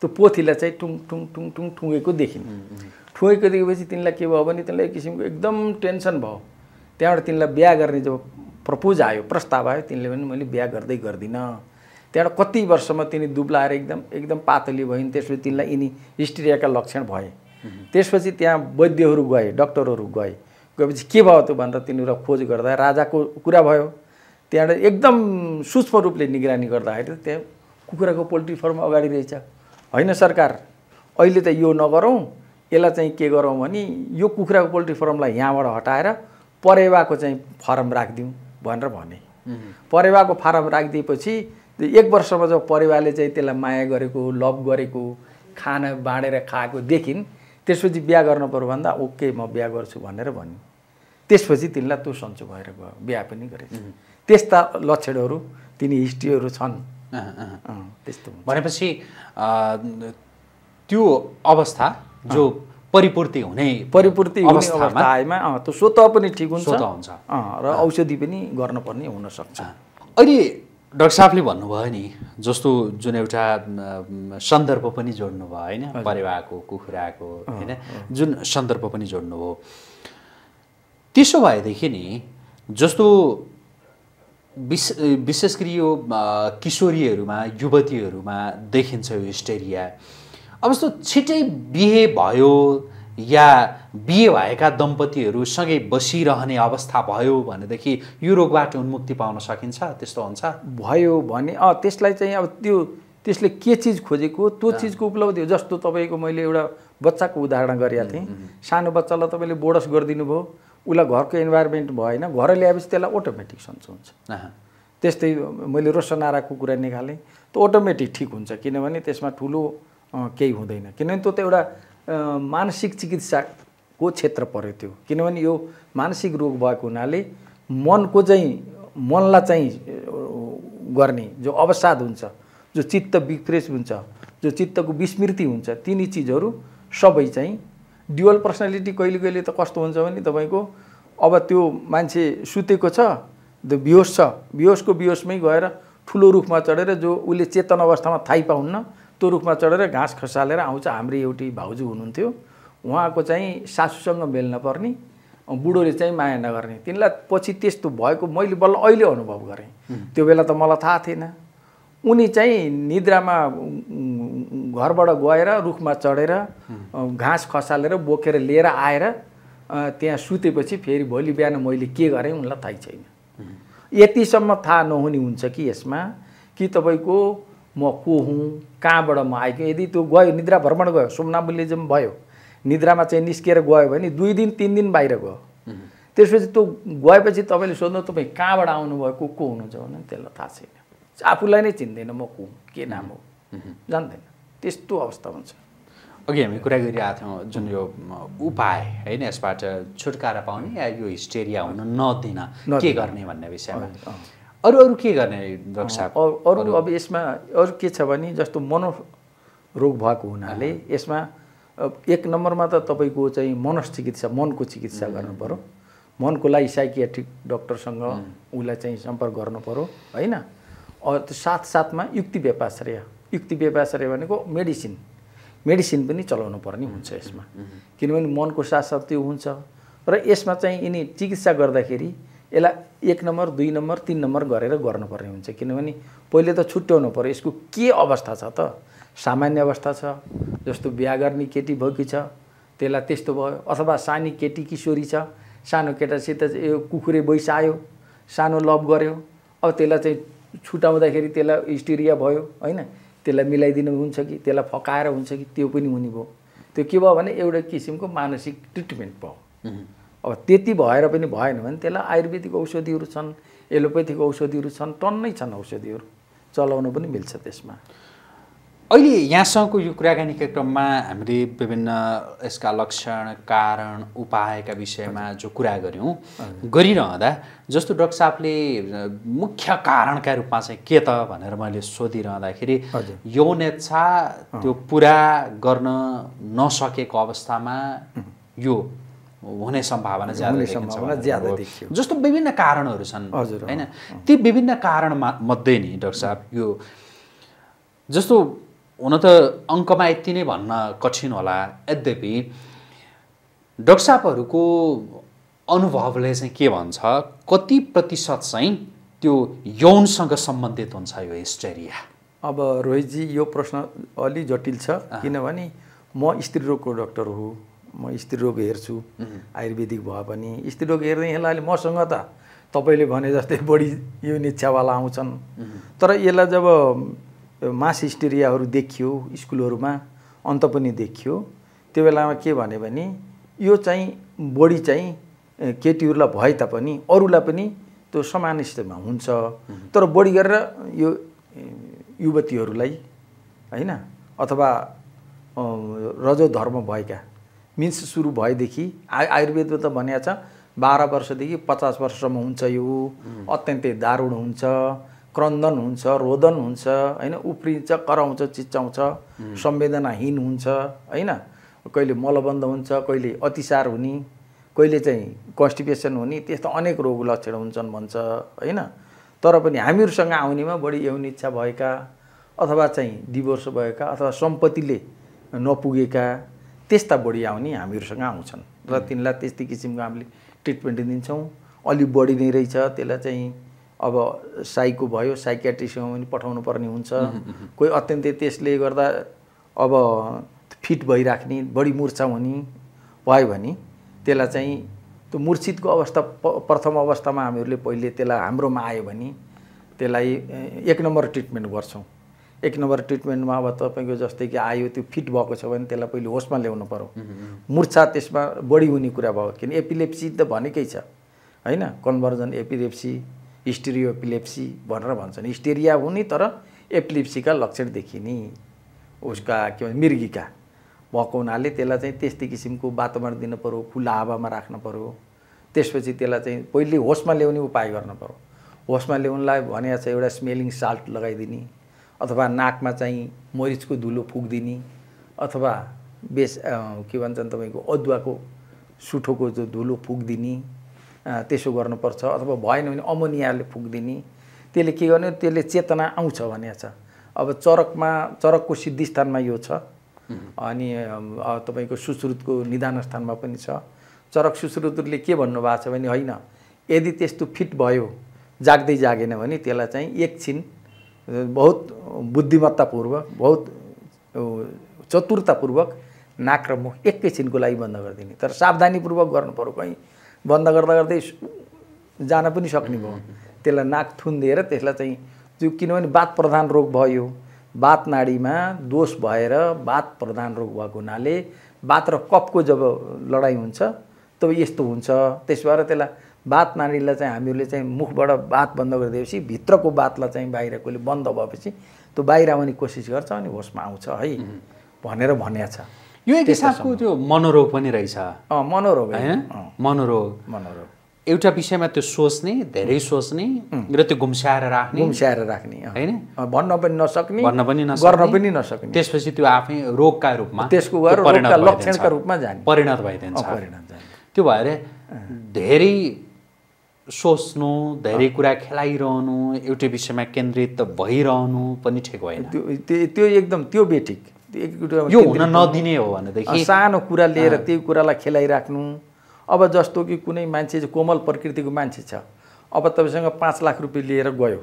त्यो पोथीलाई चाहिँ टुङ टुङ टुङ टुङ ठुँगेको देखिन् ठुँगेको देखेपछि तिनलाई के भयो भने तिनलाई एक किसिमको एकदम टेन्सन भयो त्यहाँबाट तिनलाई बिहा गर्ने जब प्रपोज आयो प्रस्ताव आयो तिनले पनि मैले बिहा गर्दै गर्दिनँ त्यहाँबाट कति वर्षमा तिनी दुब्लाएर एकदम एकदम पातली भइन् त्यसपछि तिनलाई यिनी हिस्टेरियाका लक्षण भए त्यसपछि त्यहाँ वैद्यहरू गए डक्टरहरू गए गएपछि के भयो त्यो भनेर तिनीहरूलाई खोज गर्दा राजाको कुरा भयो त्यहाँबाट एकदम सूक्ष्म रूपले निगरानी गर्दाखेरि त्यहाँ कुखुराको पोल्ट्री फार्म अगाडि रहेछ होइन सरकार अहिले त यो नगरौँ यसलाई चाहिँ के गरौँ भने यो कुखुराको पोल्ट्री फर्मलाई यहाँबाट हटाएर परेवाको चाहिँ फर्म राखिदिउँ भनेर भने परेवाको फारम राखिदिएपछि एक वर्षमा जब परेवाले चाहिँ त्यसलाई माया गरेको लभ गरेको खाना बाँडेर खाएको देखिन् त्यसपछि बिहा गर्नु पर्यो भन्दा ओके म बिहा गर्छु भनेर भन्यो त्यसपछि तिनलाई तँ सन्चो भएर गयो बिहा पनि गरेछ त्यस्ता लक्षणहरू तिनी हिस्ट्रीहरू छन् त्यस्तो भनेपछि त्यो अवस्था जो परिपूर्ति हुने परिपूर्ति हुने अवस्था आएमा त्यो स्वत पनि ठिक हुन्छ र औषधि पनि गर्नुपर्ने हुनसक्छ अहिले डाक्टर साहबले भन्नुभयो नि जस्तो जुन एउटा सन्दर्भ पनि जोड्नु भयो होइन परेवाको कुखुराको होइन जुन सन्दर्भ पनि जोड्नुभयो त्यसो भएदेखि नि जस्तो विश विशेष गरी यो किशोरीहरूमा युवतीहरूमा देखिन्छ यो हिस्टेरिया अब यस्तो छिटै बिहे भयो या बिहे भएका दम्पतिहरू सँगै बसिरहने अवस्था भयो भनेदेखि यो रोगबाट उन्मुक्ति पाउन सकिन्छ त्यस्तो हुन्छ भयो भने अँ त्यसलाई चाहिँ अब त्यो त्यसले के चिज खोजेको त्यो चिजको उपलब्धि हो जस्तो तपाईँको मैले एउटा बच्चाको उदाहरण गरिहाल्थेँ थिएँ सानो बच्चालाई तपाईँले बोडस गरिदिनु भयो उसलाई घरको इन्भाइरोमेन्ट भएन घर ल्याएपछि त्यसलाई अटोमेटिक सन्चो हुन्छ त्यस्तै मैले रोसनाराको कुरा निकालेँ त अटोमेटिक ठिक हुन्छ किनभने त्यसमा ठुलो केही हुँदैन किनभने त्यो त एउटा मानसिक चिकित्साको क्षेत्र पऱ्यो त्यो किनभने यो मानसिक रोग भएको हुनाले मनको चाहिँ मनलाई चाहिँ गर्ने जो अवसाद हुन्छ जो चित्त विक्रेस हुन्छ जो चित्तको विस्मृति हुन्छ तिनी चिजहरू सबै चाहिँ ड्युअल पर्सनालिटी कहिले कहिले त कस्तो हुन्छ भने तपाईँको अब त्यो मान्छे सुतेको छ त्यो बिहोस छ बिहोसको बिहोसमै गएर ठुलो रुखमा चढेर जो उसले चेतन अवस्थामा थाहै पाउन्न त्यो रुखमा चढेर घाँस खसालेर आउँछ हाम्रो एउटी भाउजू हुनुहुन्थ्यो उहाँको चाहिँ सासूसँग मेल नपर्ने बुढोले चाहिँ माया नगर्ने तिनलाई पछि त्यस्तो भएको मैले बल्ल अहिले अनुभव गरेँ त्यो बेला त मलाई थाहा थिएन उनी चाहिँ निद्रामा घरबाट गएर रुखमा चढेर घाँस खसालेर बोकेर लिएर आएर त्यहाँ सुतेपछि फेरि भोलि बिहान मैले के गरेँ उनलाई थाहै छैन यतिसम्म थाहा नहुने हुन्छ कि यसमा कि तपाईँको म को हुँ कहाँबाट म आएको यदि त्यो गयो निद्रा भ्रमण गयो सोमनाम्बुलिजम भयो निद्रामा चाहिँ निस्किएर गयो भने दुई दिन तिन दिन बाहिर गयो त्यसपछि त्यो गएपछि तपाईँले सोध्नु तपाईँ कहाँबाट आउनुभएको को हुनुहुन्छ भने त्यसलाई थाहा छैन आफूलाई नै चिन्दैन म को के नाम हो जान्दैन त्यस्तो अवस्था हुन्छ अघि हामी कुरा गरिरहेको थियौँ जुन यो उपाय होइन यसबाट छुटकारा पाउने या यो हिस्टेरिया हुन नदिन के गर्ने भन्ने विषयमा अरू अरू के गर्ने अरू अब यसमा अरू के छ भने जस्तो मनोरोग भएको हुनाले यसमा एक नम्बरमा त तपाईँको चाहिँ मनस्चिकित्सा मनको चिकित्सा गर्नु पऱ्यो मनको लागि साइकियाट्रिक डक्टरसँग उसलाई चाहिँ सम्पर्क गर्नु पऱ्यो होइन साथ साथमा युक्ति व्यापाश्रय युक्ति व्यापाश्रय भनेको मेडिसिन मेडिसिन पनि चलाउनु पर्ने हुन्छ यसमा किनभने मनको साथसाथ त्यो हुन्छ र यसमा चाहिँ यिनी चिकित्सा गर्दाखेरि यसलाई एक नम्बर दुई नम्बर तिन नम्बर गरेर गर्नुपर्ने हुन्छ किनभने पहिले त छुट्याउनु पऱ्यो यसको के अवस्था छ त सामान्य अवस्था छ जस्तो बिहा गर्ने केटी कि छ त्यसलाई त्यस्तो भयो अथवा सानी केटी किशोरी छ सानो केटासित यो कुखुरे बैसायो सानो लभ गर्यो अब त्यसलाई चाहिँ छुटाउँदाखेरि त्यसलाई स्टिरिया भयो होइन त्यसलाई मिलाइदिनु हुन्छ कि त्यसलाई फकाएर हुन्छ कि त्यो पनि हुने भयो त्यो के भयो भने एउटा किसिमको मानसिक ट्रिटमेन्ट भयो अब त्यति भएर पनि भएन भने त्यसलाई आयुर्वेदिक औषधिहरू छन् एलोप्याथिक औषधिहरू छन् टन्नै छन् औषधिहरू चलाउनु पनि मिल्छ त्यसमा अहिले यहाँसँगको यो कुराकानीका क्रममा हामीले विभिन्न यसका लक्षण कारण उपायका विषयमा जो कुरा गऱ्यौँ गरिरहँदा जस्तो डक्टर साहबले मुख्य कारणका रूपमा चाहिँ के त भनेर मैले सोधिरहँदाखेरि यौनेच्छा त्यो पुरा गर्न नसकेको अवस्थामा यो हुने सम्भावना ज्यादा ज्यादा देखियो जस्तो विभिन्न कारणहरू छन् हजुर होइन ती विभिन्न कारणमा मध्ये नि डक्टर साहब यो जस्तो हुन त अङ्कमा यति नै भन्न कठिन होला यद्यपि डक्सापहरूको अनुभवले चाहिँ के भन्छ कति प्रतिशत चाहिँ त्यो यौनसँग सम्बन्धित हुन्छ यो हिस्टेरिया अब रोहितजी यो प्रश्न अलि जटिल छ किनभने म स्त्री रोगको डक्टर हो म स्त्री रोग हेर्छु आयुर्वेदिक भए पनि स्त्री रोग अहिले मसँग त तपाईँले भने जस्तै बढी युनिच्छावाला आउँछन् तर यसलाई जब मास हिस्टेरियाहरू देखियो स्कुलहरूमा अन्त पनि देखियो त्यो बेलामा के भन्यो भने यो चाहिँ बढी चाहिँ केटीहरूलाई भए तापनि अरूलाई पनि त्यो समान स्तरमा हुन्छ तर बढी गरेर यो युवतीहरूलाई होइन अथवा रजो धर्म भएका मिन्स सुरु भएदेखि आ आयुर्वेदमा त भनिएको छ बाह्र वर्षदेखि पचास वर्षसम्म हुन्छ यो अत्यन्तै दारुण हुन्छ क्रन्दन हुन्छ रोदन हुन्छ होइन उफ्रिन्छ कराउँछ चिच्याउँछ संवेदनाहीन हुन्छ होइन कहिले मलबन्द हुन्छ कहिले अतिसार हुने कहिले चाहिँ कन्स्टिपेसन हुने त्यस्तो अनेक रोग लक्षण हुन्छन् भन्छ होइन तर पनि हामीहरूसँग आउनेमा बढी यौन इच्छा भएका अथवा चाहिँ डिभोर्स भएका अथवा सम्पत्तिले नपुगेका त्यस्ता बढी आउने हामीहरूसँग आउँछन् र तिनलाई त्यस्तै किसिमको हामीले ट्रिटमेन्ट दिन्छौँ अलिक बढी नै रहेछ त्यसलाई चाहिँ अब साइको भयो साइकेट्रिसमा पनि पठाउनु पर्ने हुन्छ कोही अत्यन्तै त्यसले गर्दा अब फिट भइराख्ने बढी मुर्छा हुने भयो भने त्यसलाई चाहिँ त्यो मूर्छितको अवस्था प्रथम अवस्थामा हामीहरूले पहिले त्यसलाई हाम्रोमा आयो भने त्यसलाई एक नम्बर ट्रिटमेन्ट गर्छौँ एक नम्बर ट्रिटमेन्टमा अब तपाईँको जस्तै कि आयो त्यो फिट भएको छ भने त्यसलाई पहिले होसमा ल्याउनु पऱ्यो मुर्छा त्यसमा बढी हुने कुरा भयो किन एपिलेप्सी त भनेकै छ होइन कन्भर्जन एपिलेप्सी स्टेरियोपिलेप्सी भनेर भन्छन् स्टेरिया हुने तर एपिलेप्सीका लक्षण देखिने उसका के भन्छ मिर्गीका भएको हुनाले त्यसलाई चाहिँ त्यस्तै किसिमको वातावरण दिनु पऱ्यो खुल्ला हावामा राख्नु पऱ्यो त्यसपछि त्यसलाई चाहिँ पहिले होसमा ल्याउने उपाय गर्नु पऱ्यो होसमा ल्याउनलाई भने चाहिँ एउटा स्मेलिङ साल्ट लगाइदिने अथवा नाकमा चाहिँ मरिचको धुलो फुकिदिने अथवा बेस के भन्छन् तपाईँको अदुवाको सुठोको जो धुलो फुकिदिने त्यसो गर्नुपर्छ अथवा भएन भने अमोनियाले फुकिदिने त्यसले के गर्ने त्यसले चेतना आउँछ भने छ अब चरकमा चरकको सिद्धिस्थानमा यो छ अनि तपाईँको सुश्रुतको निदान स्थानमा पनि छ चरक सुश्रुतले के भन्नुभएको छ भने होइन यदि त्यस्तो फिट भयो जाग्दै जागेन भने त्यसलाई चाहिँ एकछिन बहुत बुद्धिमत्तापूर्वक बहुत चतुरतापूर्वक नाक र मुख एकैछिनको लागि बन्द गरिदिने तर सावधानीपूर्वक गर्नु पऱ्यो कहीँ बन्द गर्दा गर्दै जान पनि सक्ने भयो त्यसलाई नाक थुनिदिएर त्यसलाई चाहिँ त्यो किनभने बात प्रधान रोग भयो बात नाडीमा दोष भएर बात प्रधान रोग भएको हुनाले बात र कपको जब लडाइँ हुन्छ तब यस्तो हुन्छ त्यस भएर त्यसलाई बात नाडीलाई चाहिँ हामीहरूले चाहिँ मुखबाट बात बन्द गरिदिएपछि भित्रको बातलाई चाहिँ बाहिरकोले बन्द भएपछि त्यो बाहिर आउने कोसिस गर्छ अनि होसमा आउँछ है भनेर भन्या छ यो एक हिसाबको त्यो मनोरोग पनि रहेछ मनोरोग होइन मनोरोग मनोरोग एउटा विषयमा त्यो सोच्ने धेरै सोच्ने र त्यो गुम्स्याएर राख्ने गुम्स्याएर राख्ने होइन भन्न पनि नसक्ने भन्न पनि गर्न पनि नसक्ने त्यसपछि त्यो आफै रोगका रूपमा त्यसको लक्षणका रूपमा जाने परिणत भइदिन्छ त्यो भएर धेरै सोच्नु धेरै कुरा खेलाइरहनु एउटै विषयमा केन्द्रित भइरहनु पनि ठिक होइन त्यो त्यो एकदम त्यो बेठिक यो हुन नदिने हो भनेदेखि सानो कुरा लिएर त्यही कुरालाई खेलाइराख्नु अब जस्तो कि कुनै मान्छे कोमल प्रकृतिको मान्छे छ अब तपाईँसँग पाँच लाख रुपियाँ लिएर गयो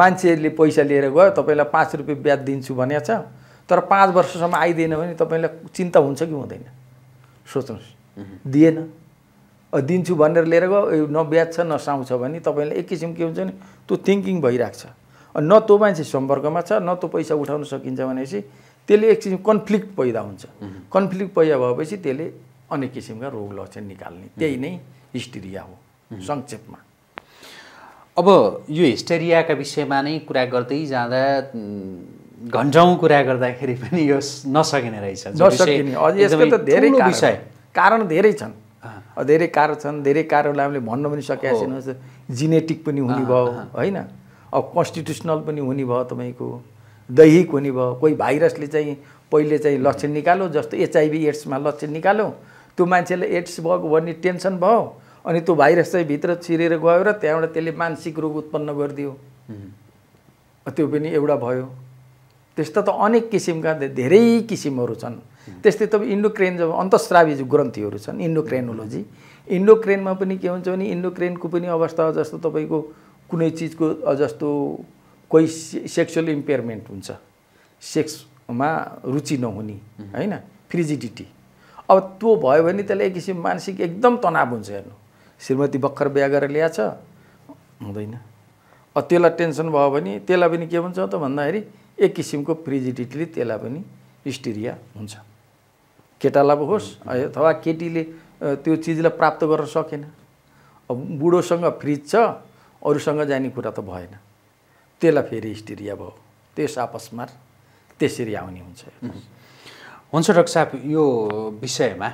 मान्छेले पैसा लिएर गयो तपाईँलाई पाँच रुपियाँ ब्याज दिन्छु भने छ तर पाँच वर्षसम्म आइदिएन भने तपाईँलाई चिन्ता हुन्छ कि हुँदैन सोच्नुहोस् दिएन दिन्छु भनेर लिएर गयो न ब्याज छ न साउ भने तपाईँलाई एक किसिम के हुन्छ भने त्यो थिङ्किङ भइरहेको छ न त्यो मान्छे सम्पर्कमा छ न त्यो पैसा उठाउन सकिन्छ भनेपछि त्यसले एक किसिम कन्फ्लिक्ट पैदा हुन्छ कन्फ्लिक्ट पैदा भएपछि त्यसले अनेक किसिमका रोग लक्षण निकाल्ने त्यही नै हिस्टेरिया हो संक्षेपमा अब यो हिस्टेरियाका विषयमा नै कुरा गर्दै जाँदा घन्टौँ कुरा गर्दाखेरि पनि यो नसकिने रहेछ नसकिने अझ यसको त धेरै विषय कारण धेरै छन् धेरै कारण छन् धेरै कारणलाई हामीले भन्न पनि सकेका छैनौँ जेनेटिक पनि हुने भयो होइन अब कन्स्टिट्युसनल पनि हुने भयो तपाईँको दैहिक हुने भयो कोही भाइरसले चाहिँ पहिले चाहिँ लक्षण निकाल्यो जस्तो एचआइभी एड्समा लक्षण निकाल्यो त्यो मान्छेले एड्स भएको भन्ने टेन्सन भयो अनि त्यो भाइरस चाहिँ भित्र छिरेर गयो र त्यहाँबाट त्यसले मानसिक रोग उत्पन्न गरिदियो त्यो पनि एउटा भयो त्यस्तो त अनेक किसिमका धेरै किसिमहरू छन् त्यस्तै तपाईँ इन्डोक्रेन जब अन्तस्रावी ग्रन्थीहरू छन् इन्डोक्रेनोलोजी इन्डोक्रेनमा पनि के हुन्छ भने इन्डोक्रेनको पनि अवस्था जस्तो तपाईँको कुनै चिजको जस्तो कोही से सेक्सुअल इम्पेयरमेन्ट हुन्छ सेक्समा रुचि नहुने होइन फ्रिजिडिटी अब त्यो भयो भने त्यसलाई एक किसिम मानसिक एकदम तनाव हुन्छ हेर्नु श्रीमती भर्खर बिहा गरेर ल्याएछ हुँदैन अब त्यसलाई टेन्सन भयो भने त्यसलाई पनि के हुन्छ त भन्दाखेरि एक किसिमको फ्रिजिडिटीले त्यसलाई पनि स्टिरिया हुन्छ केटालाई होस् अथवा केटीले त्यो चिजलाई प्राप्त गर्न सकेन अब बुढोसँग फ्रिज छ अरूसँग जाने कुरा त भएन त्यसलाई फेरि स्टिरिया भयो त्यस आपसमा त्यसरी आउने हुन्छ हुन्छ डाक्टर साहब यो विषयमा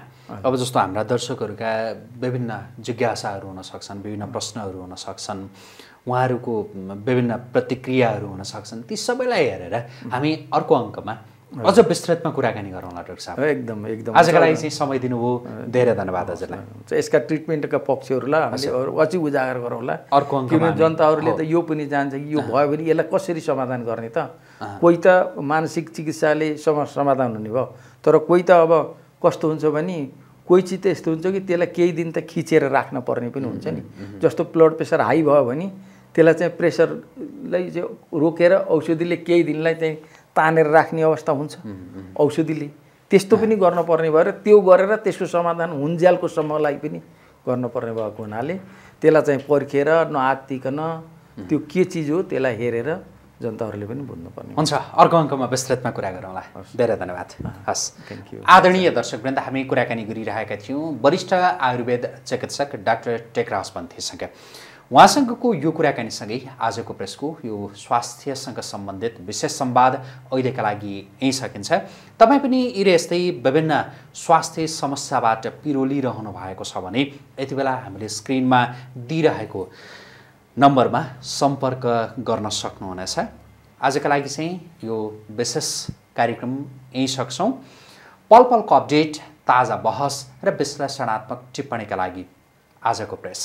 अब जस्तो हाम्रा दर्शकहरूका विभिन्न जिज्ञासाहरू हुन सक्छन् विभिन्न प्रश्नहरू हुन सक्छन् उहाँहरूको विभिन्न प्रतिक्रियाहरू हुन सक्छन् ती सबैलाई हेरेर हामी अर्को अङ्कमा अझ विस्तृतमा कुराकानी गरौँला डाक्टर साहब एकदम एकदम आजको लागि चाहिँ समय दिनुभयो धेरै धन्यवाद हजुरलाई यसका ट्रिटमेन्टका पक्षहरूलाई हामी अझै उजागर गरौँला अर्को किनभने जनताहरूले त यो पनि जान्छ कि यो भयो भने यसलाई कसरी समाधान गर्ने त कोही त मानसिक चिकित्साले समा समाधान हुने भयो तर कोही त अब कस्तो हुन्छ भने कोही चिज त यस्तो हुन्छ कि त्यसलाई केही दिन त खिचेर राख्न पर्ने पनि हुन्छ नि जस्तो ब्लड प्रेसर हाई भयो भने त्यसलाई चाहिँ प्रेसरलाई चाहिँ रोकेर औषधिले केही दिनलाई चाहिँ तानेर राख्ने अवस्था हुन्छ औषधिले त्यस्तो पनि गर्नुपर्ने भएर त्यो गरेर त्यसको समाधान हुन्ज्यालको समूहलाई पनि गर्नुपर्ने भएको हुनाले त्यसलाई चाहिँ पर्खेर नआत्तिकन त्यो के चिज हो त्यसलाई हेरेर जनताहरूले पनि बुझ्नुपर्ने हुन्छ अर्को अङ्कमा विस्तृतमा कुरा गरौँला धेरै धन्यवाद हस् थ्याङ्क यू आदरणीय दर्शकवृन्द हामी कुराकानी गरिरहेका थियौँ वरिष्ठ आयुर्वेद चिकित्सक डाक्टर टेकराज पन्थीसँग उहाँसँगको यो कुराकानीसँगै आजको प्रेसको यो स्वास्थ्यसँग सम्बन्धित विशेष सम्वाद अहिलेका लागि यहीँ सकिन्छ तपाईँ पनि र यस्तै विभिन्न स्वास्थ्य समस्याबाट पिरोलिरहनु भएको छ भने यति बेला हामीले स्क्रिनमा दिइरहेको नम्बरमा सम्पर्क गर्न सक्नुहुनेछ आजका लागि चाहिँ यो विशेष कार्यक्रम यहीँ सक्छौँ पल पलको अपडेट ताजा बहस र विश्लेषणात्मक टिप्पणीका लागि आजको प्रेस